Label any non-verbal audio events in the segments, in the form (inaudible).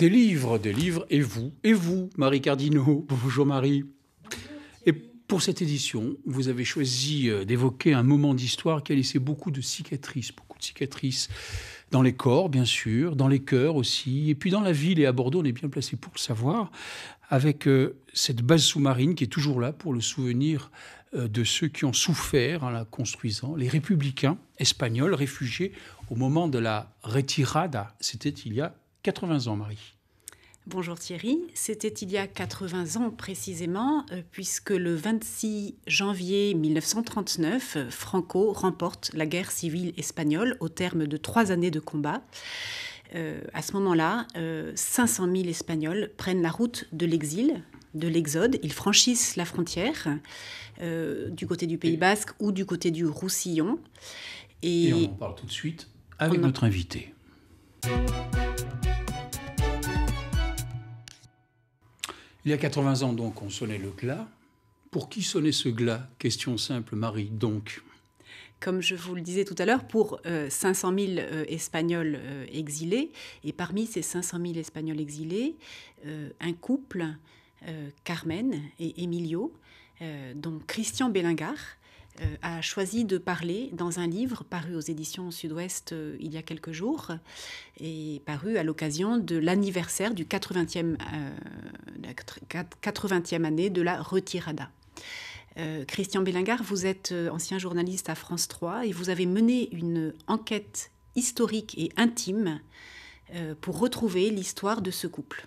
Des livres, des livres, et vous, et vous, Marie Cardino. Bonjour Marie. Et pour cette édition, vous avez choisi euh, d'évoquer un moment d'histoire qui a laissé beaucoup de cicatrices, beaucoup de cicatrices dans les corps, bien sûr, dans les cœurs aussi, et puis dans la ville. Et à Bordeaux, on est bien placé pour le savoir, avec euh, cette base sous-marine qui est toujours là pour le souvenir euh, de ceux qui ont souffert en la construisant, les républicains espagnols réfugiés au moment de la retirada. C'était il y a 80 ans, Marie. Bonjour Thierry, c'était il y a 80 ans précisément, euh, puisque le 26 janvier 1939, euh, Franco remporte la guerre civile espagnole au terme de trois années de combat. Euh, à ce moment-là, 500 000 Espagnols prennent la route de l'exil, de l'exode. Ils franchissent la frontière du côté du Pays Basque ou du côté du Roussillon. Et, on en parle tout de suite avec notre invité. Il y a 80 ans, donc, on sonnait le glas. Pour qui sonnait ce glas Question simple, Marie, donc. Comme je vous le disais tout à l'heure, pour 500 euh, 000 euh, Espagnols euh, exilés, et parmi ces 500 000 Espagnols exilés, un couple, Carmen et Emilio, dont Christian Bellingar, euh, a choisi de parler dans un livre paru aux éditions Sud-Ouest euh, il y a quelques jours et paru à l'occasion de l'anniversaire du 80e, euh, la 80e année de la retirada. Christian Bélingard, vous êtes ancien journaliste à France 3 et vous avez mené une enquête historique et intime pour retrouver l'histoire de ce couple.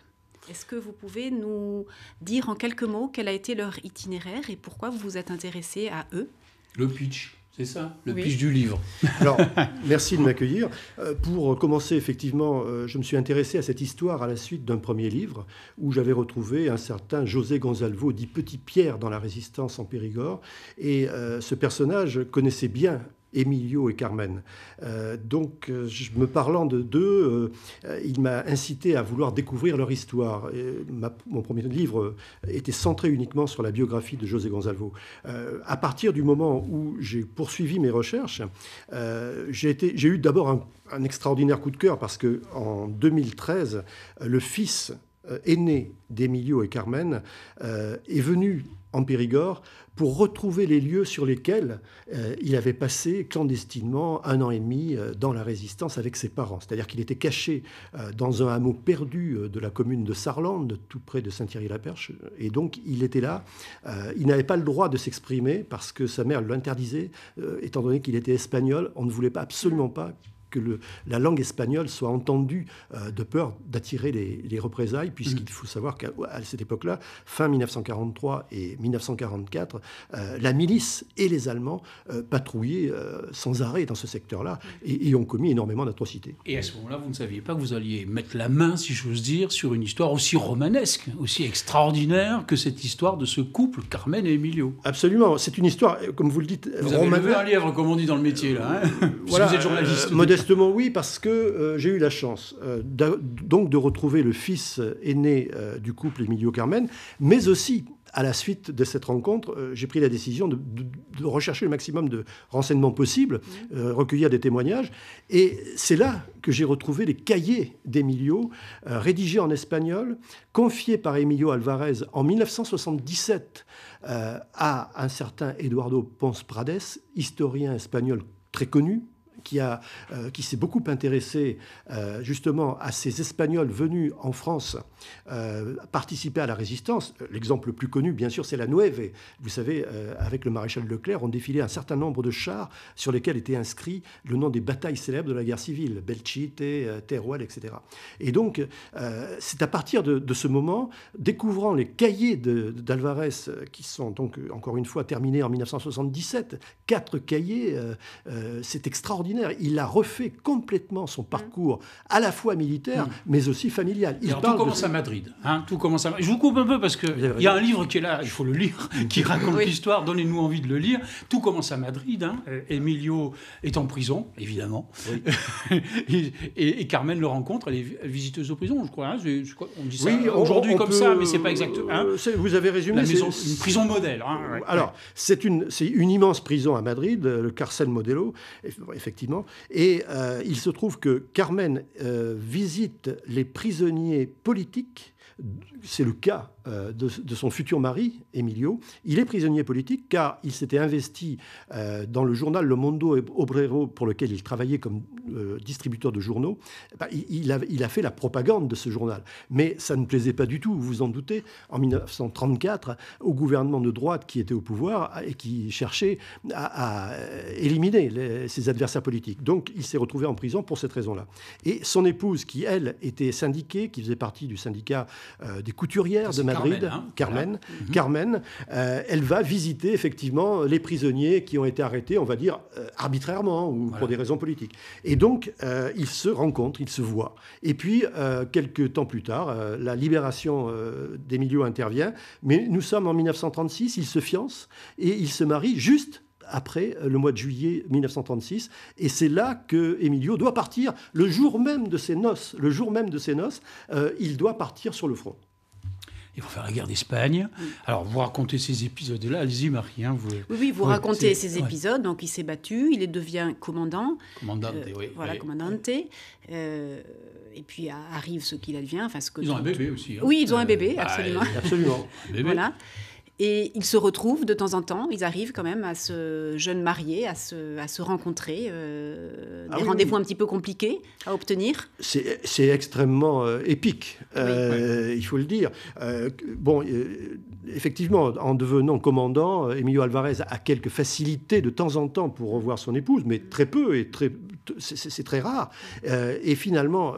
Est-ce que vous pouvez nous dire en quelques mots quel a été leur itinéraire et pourquoi vous vous êtes intéressé à eux le pitch. C'est ça, le pitch du livre. Alors, merci de m'accueillir. Euh, pour commencer, effectivement, euh, je me suis intéressé à cette histoire à la suite d'un premier livre où j'avais retrouvé un certain José Gonzalvo, dit Petit Pierre dans la résistance en Périgord. Et euh, ce personnage connaissait bien Emilio et Carmen. Euh, donc, euh, me parlant de deux, euh, il m'a incité à vouloir découvrir leur histoire. mon premier livre était centré uniquement sur la biographie de José Gonzalvo. à partir du moment où j'ai poursuivi mes recherches, j'ai eu d'abord un, extraordinaire coup de cœur parce que en 2013, le fils euh, aîné d'Emilio et Carmen, euh, est venu en Périgord pour retrouver les lieux sur lesquels euh, il avait passé clandestinement un an et demi dans la résistance avec ses parents. C'est-à-dire qu'il était caché dans un hameau perdu de la commune de Sarlande, tout près de Saint-Thierry-la-Perche. Et donc il était là. il n'avait pas le droit de s'exprimer parce que sa mère l'interdisait, étant donné qu'il était espagnol. On ne voulait pas, absolument pas que le, la langue espagnole soit entendue euh, de peur d'attirer les, représailles, puisqu'il mm. faut savoir qu'à cette époque-là, fin 1943 et 1944, euh, la milice et les Allemands euh, patrouillaient sans arrêt dans ce secteur-là et, ont commis énormément d'atrocités. Et à ce moment-là, vous ne saviez pas que vous alliez mettre la main, si j'ose dire, sur une histoire aussi romanesque, aussi extraordinaire que cette histoire de ce couple Carmen et Emilio. Absolument, c'est une histoire, comme vous le dites, vous Avez levé un lièvre, comme on dit dans le métier, là. Hein. (laughs) vous êtes journaliste. modeste Justement, oui, parce que euh, j'ai eu la chance euh, donc de retrouver le fils euh, aîné du couple Emilio Carmen, mais aussi à la suite de cette rencontre, j'ai pris la décision de, de, rechercher le maximum de renseignements possibles, mmh. recueillir des témoignages, et c'est là que j'ai retrouvé les cahiers d'Emilio, rédigés en espagnol, confiés par Emilio Alvarez en 1977 à un certain Eduardo Ponce Prades, historien espagnol très connu, qui, a, euh, qui s'est beaucoup intéressé euh, justement à ces Espagnols venus en France euh, participer à la résistance. L'exemple le plus connu, bien sûr, c'est la Nueve. Vous savez, avec le maréchal Leclerc, on défilait un certain nombre de chars sur lesquels était inscrit le nom des batailles célèbres de la guerre civile, Belchite, Teruel, etc. Et donc, c'est à partir de, de, ce moment, découvrant les cahiers d'Alvarez, qui sont donc, encore une fois, terminés en 1977, quatre cahiers, c'est extraordinaire il a refait complètement son hum. parcours, à la fois militaire, hum. mais aussi familial. Il Alors, hein. tout commence à Madrid. tout commence à... Je vous coupe un peu parce qu'il y a un livre qui est là, il faut le lire, hum. qui raconte l'histoire. Donnez-nous envie de le lire. Tout commence à Madrid. Hein. Euh, Emilio est en prison, évidemment. (laughs) et, Carmen le rencontre. Elle est visiteuse aux prison, hein. je crois. on dit ça oui, aujourd'hui comme ça, mais c'est pas exact. Euh, vous avez résumé. La une prison modèle. Alors, c'est une, une immense prison à Madrid, euh, le Carcel Modelo. Effectivement, et euh, il se trouve que Carmen euh, visite les prisonniers politiques. C'est le cas euh, de, son futur mari, Emilio. Il est prisonnier politique car il s'était investi dans le journal Le Mondo Obrero pour lequel il travaillait comme euh, distributeur de journaux, bah, il, a, fait la propagande de ce journal. Mais ça ne plaisait pas du tout, vous vous en doutez, en 1934, au gouvernement de droite qui était au pouvoir et qui cherchait à, euh, éliminer ses adversaires politiques. Donc il s'est retrouvé en prison pour cette raison-là. Et son épouse, qui elle était syndiquée, qui faisait partie du syndicat euh, des couturières de Madrid, Carmen, hein, Carmen, mhm. elle va visiter effectivement les prisonniers qui ont été arrêtés, on va dire, arbitrairement ou pour des raisons politiques. Et et donc, euh, ils se rencontrent, ils se voient. Et puis, euh, quelques temps plus tard, euh, la libération d'Emilio intervient. Mais nous sommes en 1936, ils se fiancent et ils se marient juste après le mois de juillet 1936. Et c'est là que Emilio doit partir. Le jour même de ses noces, le jour même de ses noces, il doit partir sur le front. Ils vont faire la guerre d'Espagne. Mm. Alors, vous racontez ces épisodes-là. Allez-y, Marie. Hein, vous... Oui, oui, vous racontez ces épisodes. Donc, il s'est battu. Il devient commandant. Commandante, euh, oui. Voilà, commandante. Euh, et puis, arrive ce qu'il advient. Enfin, que ils ont un bébé aussi. Hein. Oui, ils ont un bébé, euh, absolument. absolument. (laughs) bébé. Voilà. Et ils se retrouvent de temps en temps, ils arrivent quand même à se jeune marier, à se, rencontrer, euh, ah des rendez-vous un petit peu compliqués à obtenir. C'est extrêmement euh, épique, euh, il faut le dire. bon, effectivement, en devenant commandant, Emilio Alvarez a quelques facilités de temps en temps pour revoir son épouse, mais très peu et très, c'est très rare. et finalement,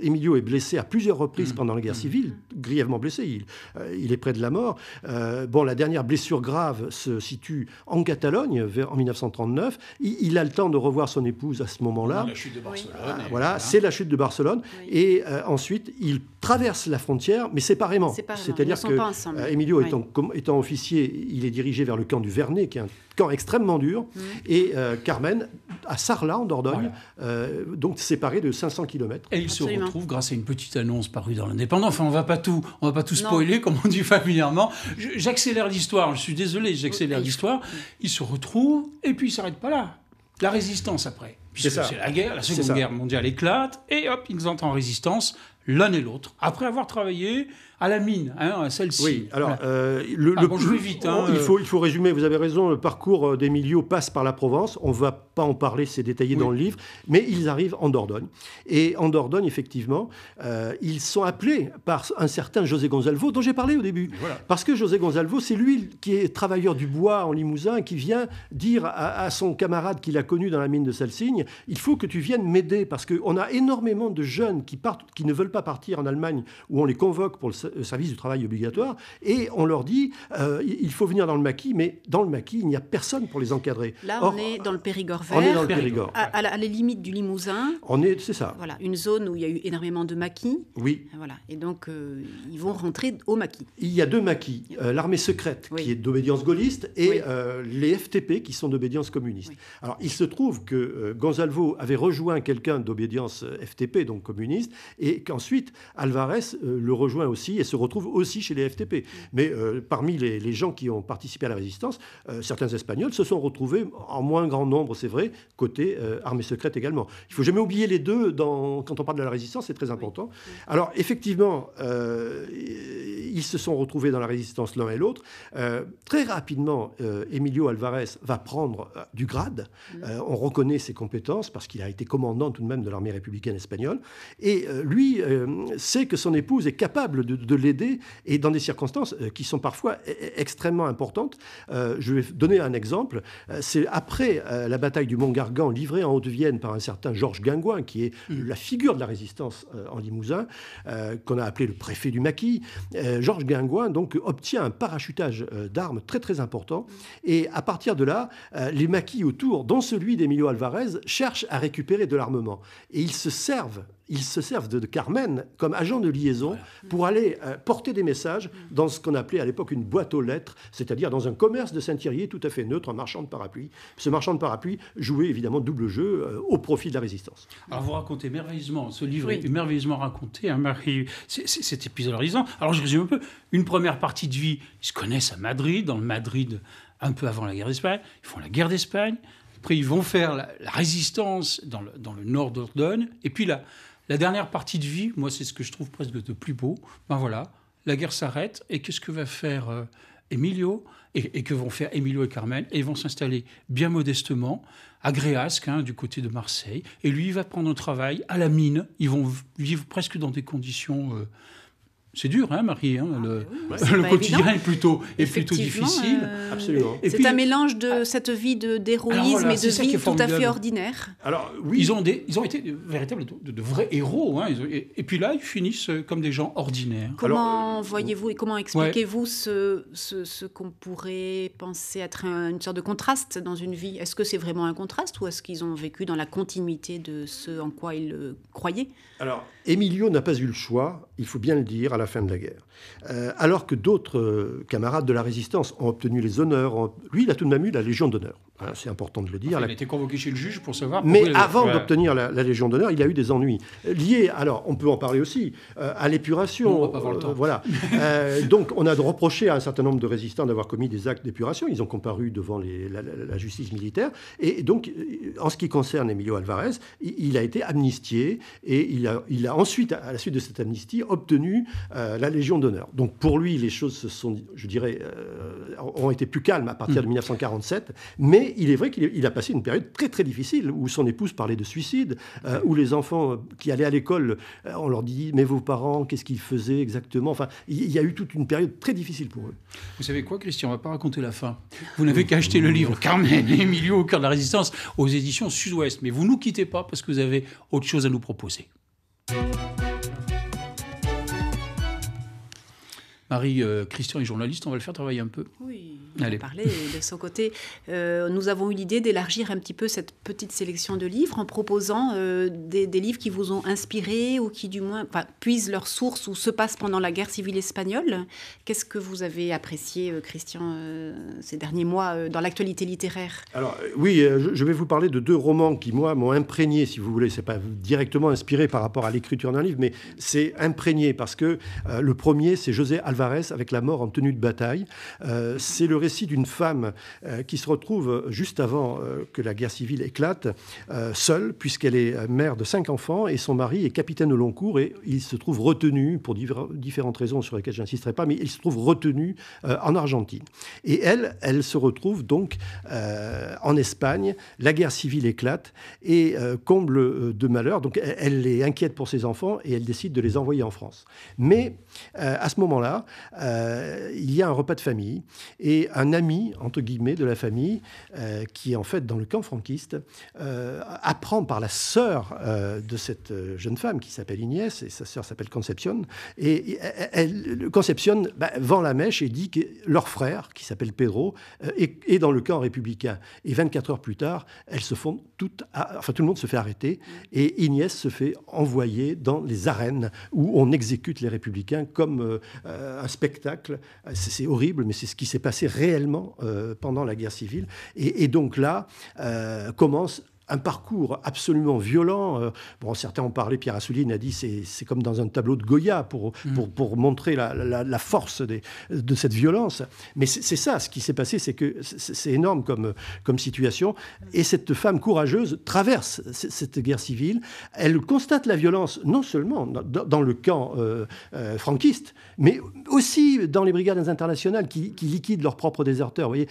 Emilio est blessé à plusieurs reprises mmh. pendant la guerre mmh. civile, grièvement blessé, il, euh, il, est près de la mort. Euh, bon, la dernière blessure grave se situe en Catalogne vers, en 1939. Il, a le temps de revoir son épouse à ce moment-là. Ah, la chute de Barcelone. voilà, c'est la chute de Barcelone. Et euh, ensuite, il Traverse la frontière, mais séparément. C'est-à-dire que euh, Emilio étant, étant, officier, il est dirigé vers le camp du Vernet, qui est un camp extrêmement dur, mm. et euh, Carmen à Sarlat, en Dordogne, euh, donc séparé de 500 km. Et ils se retrouvent grâce à une petite annonce parue dans l'Indépendant. Enfin, on va pas tout, on va pas tout spoiler, comme on dit familièrement. J'accélère l'histoire. Je suis désolé, j'accélère l'histoire. Ils se retrouvent et puis ils s'arrêtent pas là. La résistance après. C'est la guerre, la Seconde Guerre mondiale éclate, et hop, ils entrent en résistance l'un et l'autre. Après avoir travaillé à la mine, hein, à celle-ci. Oui, alors, le, vite. il, faut, il faut résumer, vous avez raison, le parcours euh, d'Emilio passe par la Provence. On ne va pas en parler, c'est détaillé dans le livre, mais ils arrivent en Dordogne. Et en Dordogne, effectivement, euh, ils sont appelés par un certain José Gonzalvo, dont j'ai parlé au début. Parce que José Gonzalvo, c'est lui qui est travailleur du bois en Limousin, qui vient dire à, son camarade qu'il a connu dans la mine de Salsigne, il faut que tu viennes m'aider, parce qu'on a énormément de jeunes qui, partent, qui ne veulent pas partir en Allemagne, où on les convoque pour le service du travail obligatoire, et on leur dit euh, il faut venir dans le maquis, mais dans le maquis, il n'y a personne pour les encadrer. Là, on est dans le Périgord vert. On est dans le Périgord. À, les limites du Limousin. On est, c'est ça. Voilà, une zone où il y a eu énormément de maquis. Oui. Voilà, et donc euh, ils vont rentrer au maquis. Il y a deux maquis euh, l'armée secrète, qui est d'obédience gaulliste, et les FTP, qui sont d'obédience communiste. Alors, il se trouve que Gonzalvo avait rejoint quelqu'un d'obédience FTP, donc communiste, et qu'ensuite Alvarez le rejoint aussi et se retrouve aussi chez les FTP. Mais euh, parmi les, gens qui ont participé à la résistance, euh, certains Espagnols se sont retrouvés en moins grand nombre, c'est vrai, côté euh, armée secrète également. Il faut jamais oublier les deux dans, quand on parle de la résistance, c'est très important. Alors effectivement, ils se sont retrouvés dans la résistance l'un et l'autre. très rapidement, Emilio Alvarez va prendre du grade. on reconnaît ses compétences parce qu'il a été commandant tout de même de l'armée républicaine espagnole. Et lui sait que son épouse est capable de, de l'aider et dans des circonstances euh, qui sont parfois e, e, extrêmement importantes. Euh, je vais donner un exemple. Euh, c'est après la bataille du Mont Gargan, livrée en Haute-Vienne par un certain Georges Guingouin, qui est mm. la figure de la résistance en Limousin, qu'on a appelé le préfet du Maquis. Georges Guingouin donc obtient un parachutage d'armes très très important et à partir de là, les maquis autour, dont celui d'Emilio Alvarez, cherchent à récupérer de l'armement et ils se servent ils se servent de, Carmen comme agent de liaison pour aller euh, porter des messages dans ce qu'on appelait à l'époque une boîte aux lettres, c'est-à-dire dans un commerce de Saint-Thierry tout à fait neutre, un marchand de parapluies. Ce marchand de parapluies jouait évidemment double jeu euh, au profit de la résistance. Alors vous racontez merveilleusement, ce livre est merveilleusement raconté, hein, Marie, c'est épisodisant. Alors je résume un peu, une première partie de vie, ils se connaissent à Madrid, dans le Madrid un peu avant la guerre d'Espagne, ils font la guerre d'Espagne, après ils vont faire la, résistance dans le, nord d'Ordonne, et puis là la dernière partie de vie, moi, c'est ce que je trouve presque de plus beau. Ben voilà, la guerre s'arrête et qu'est-ce que va faire euh, Emilio et, que vont faire Emilio et Carmen ils vont s'installer bien modestement à Gréasque, hein, du côté de Marseille. Et lui, il va prendre un travail à la mine. Ils vont vivre presque dans des conditions euh, c'est dur, hein, Marie. Hein, ah, le, (laughs) quotidien est plutôt est plutôt difficile. Euh, Absolument. C'est un mélange de ah. cette vie de d'héroïsme et de vie tout à fait ordinaire. Alors oui, ils ont des, ont été de véritables, de, vrais héros. Hein, et, puis là, ils finissent euh, comme des gens ordinaires. Comment euh, voyez-vous et comment expliquez-vous ce, ce, qu'on pourrait penser être une sorte de contraste dans une vie Est-ce que c'est vraiment un contraste ou est-ce qu'ils ont vécu dans la continuité de ce en quoi ils croyaient Alors Emilio n'a pas eu le choix, il faut bien le dire, à la fin de la guerre. Euh, alors que d'autres euh, camarades de la résistance ont obtenu les honneurs. Lui, il a tout de même eu la Légion d'honneur. Hein, c'est important de le dire. Ah, il a été convoqué chez le juge pour savoir. Mais avant d'obtenir la, Légion d'honneur, il a eu des ennuis liés. Alors, on peut en parler aussi euh, à l'épuration. voilà. donc, on a reproché à un certain nombre de résistants d'avoir commis des actes d'épuration. Ils ont comparu devant la, justice militaire. Et donc, en ce qui concerne Emilio Alvarez, il, a été amnistié et il a, il a, ensuite, à la suite de cette amnistie, obtenu la Légion d'honneur donc pour lui, les choses se sont, je dirais, euh, ont été plus calmes à partir de 1947. Mm. Mais il est vrai qu'il a passé une période très très difficile où son épouse parlait de suicide, euh, où les enfants euh, qui allaient à l'école, on leur dit mais vos parents, qu'est-ce qu'ils faisaient exactement Enfin, il y a eu toute une période très difficile pour eux. Vous savez quoi, Christian On va pas raconter la fin. Vous n'avez qu'à acheter le livre Carmen et Emilio au cœur de la résistance aux éditions Sud-Ouest. Mais vous nous quittez pas parce que vous avez autre chose à nous proposer. Marie, euh, Christian est journaliste, on va le faire travailler un peu. Oui, on va parler de son côté. Euh, nous avons eu l'idée d'élargir un petit peu cette petite sélection de livres en proposant euh, des, livres qui vous ont inspiré ou qui du moins puisent leur source ou se passent pendant la guerre civile espagnole. Qu'est-ce que vous avez apprécié, Christian, ces derniers mois dans l'actualité littéraire Alors oui, je vais vous parler de deux romans qui, moi, m'ont imprégné, si vous voulez. C'est pas directement inspiré par rapport à l'écriture d'un livre, mais c'est imprégné parce que le premier, c'est José Alvarez avec la mort en tenue de bataille. Euh, c'est le récit d'une femme euh, qui se retrouve juste avant euh, que la guerre civile éclate, seule, puisqu'elle est mère de cinq enfants et son mari est capitaine au long cours et il se trouve retenu, pour différentes raisons sur lesquelles je n'insisterai pas, mais il se trouve retenu en Argentine. Et elle, elle se retrouve donc en Espagne, la guerre civile éclate et comble de malheur, donc elle, est inquiète pour ses enfants et elle décide de les envoyer en France. Mais à ce moment-là, euh, il y a un repas de famille et un ami, entre guillemets, de la famille, euh, qui est en fait dans le camp franquiste, euh, apprend par la sœur de cette jeune femme qui s'appelle Inès et sa sœur s'appelle Concepcion. Et, elle, Concepcion bah, vend la mèche et dit que leur frère, qui s'appelle Pedro, est, dans le camp républicain. Et 24 heures plus tard, elles se font toutes, enfin tout le monde se fait arrêter et Inès se fait envoyer dans les arènes où on exécute les républicains comme un spectacle. C'est horrible, mais c'est ce qui s'est passé réellement euh, pendant la guerre civile. Et, et donc là euh, commence un parcours absolument violent. Euh, bon, certains ont parlé, Pierre Assouline a dit, c'est comme dans un tableau de Goya pour, mm. pour, pour, montrer la, la, force des, de cette violence. Mais c'est ça, ce qui s'est passé, c'est que c'est énorme comme, comme situation. Et cette femme courageuse traverse cette guerre civile. Elle constate la violence, non seulement dans, le camp euh, euh, franquiste, mais aussi dans les brigades internationales qui, qui liquident leurs propres déserteurs. Vous voyez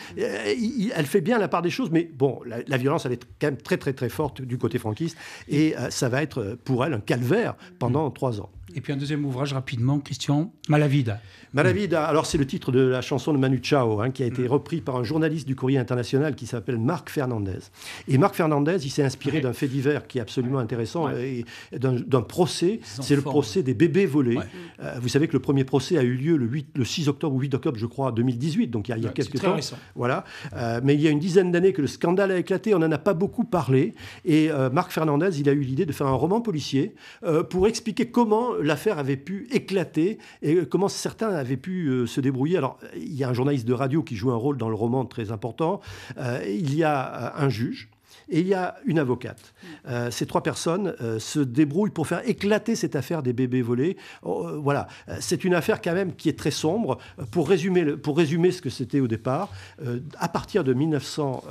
elle fait bien la part des choses, mais bon, la, la violence, elle est quand même très, très très très forte du côté franquiste et euh, ça va être euh, pour elle un calvaire pendant trois ans. Et puis un deuxième ouvrage rapidement, Christian, Malavida. Malavida, alors c'est le titre de la chanson de Manu Chao, hein, qui a été mm. repris par un journaliste du Courrier international qui s'appelle Marc Fernandez. Et Marc Fernandez, il s'est inspiré d'un fait divers qui est absolument intéressant, et d'un procès, c'est le procès des bébés volés. Euh, vous savez que le premier procès a eu lieu le, 8, le 6 octobre ou 8 octobre, je crois, 2018, donc il y a, quelques temps. Récent. Voilà. Euh, mais il y a une dizaine d'années que le scandale a éclaté, on n'en a pas beaucoup parlé, et euh, Marc Fernandez, il a eu l'idée de faire un roman policier pour expliquer comment l'affaire avait pu éclater et euh, comment certains avaient pu euh, se débrouiller. Alors, il y a un journaliste de radio qui joue un rôle dans le roman très important. Euh, il y a un juge et il y a une avocate. ces trois personnes se débrouillent pour faire éclater cette affaire des bébés volés. Oh, voilà, c'est une affaire quand même qui est très sombre. Pour résumer, pour résumer ce que c'était au départ, à partir de 1900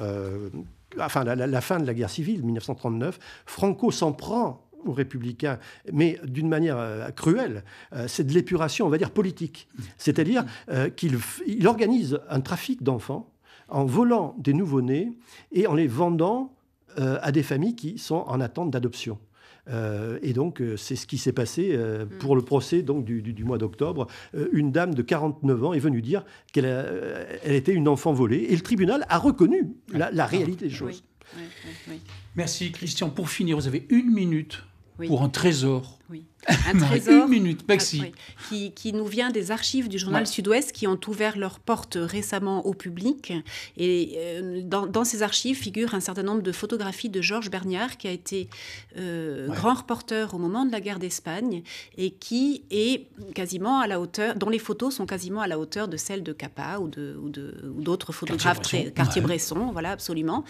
enfin la, fin de la guerre civile, 1939, Franco s'en prend aux républicains, mais d'une manière euh, cruelle, euh, c'est de l'épuration, on va dire, politique. C'est-à-dire mm. euh, qu'il organise un trafic d'enfants en volant des nouveau-nés et en les vendant à des familles qui sont en attente d'adoption. et donc, c'est ce qui s'est passé mm. pour le procès donc, du, mois d'octobre. une dame de 49 ans est venue dire qu'elle elle était une enfant volée. Et le tribunal a reconnu la, réalité des choses. Merci, Christian. Pour finir, vous avez une minute pour un trésor. Oui. Un (laughs) trésor. Une minute, maxi. Ah, qui, nous vient des archives du journal Sud-Ouest qui ont ouvert leurs portes récemment au public. Et euh, dans, ces archives figurent un certain nombre de photographies de Georges Berniard, qui a été euh, grand reporter au moment de la guerre d'Espagne et qui est quasiment à la hauteur, dont les photos sont quasiment à la hauteur de celles de Capa ou d'autres de, photographes Cartier-Bresson. voilà, absolument.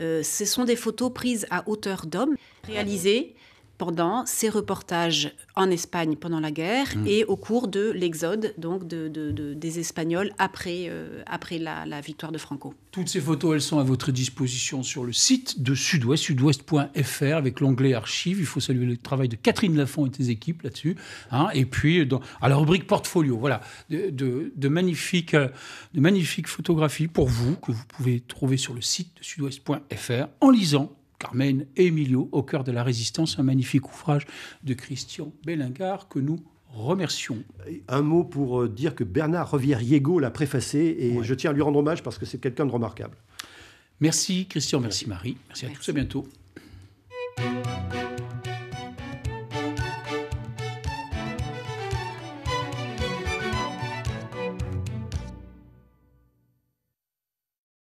Euh, ce sont des photos prises à hauteur d'homme, réalisées pendant ses reportages en Espagne pendant la guerre mm. et au cours de l'exode donc de, des Espagnols après, euh, après la, victoire de Franco. Toutes ces photos, elles sont à votre disposition sur le site de Sud-Ouest, sudouest.fr, avec l'onglet archives. Il faut saluer le travail de Catherine Lafont et ses équipes là-dessus. Hein. et puis, dans, à la rubrique portfolio, voilà, de, de, magnifiques, euh, de magnifiques photographies pour vous que vous pouvez trouver sur le site de sudouest.fr en lisant Carmen et Emilio au cœur de la résistance, un magnifique ouvrage de Christian Bellingard que nous remercions. Un mot pour euh, dire que Bernard rivière yego l'a préfacé et je tiens à lui rendre hommage parce que c'est quelqu'un de remarquable. Merci Christian, merci, Marie, merci à tous, à bientôt.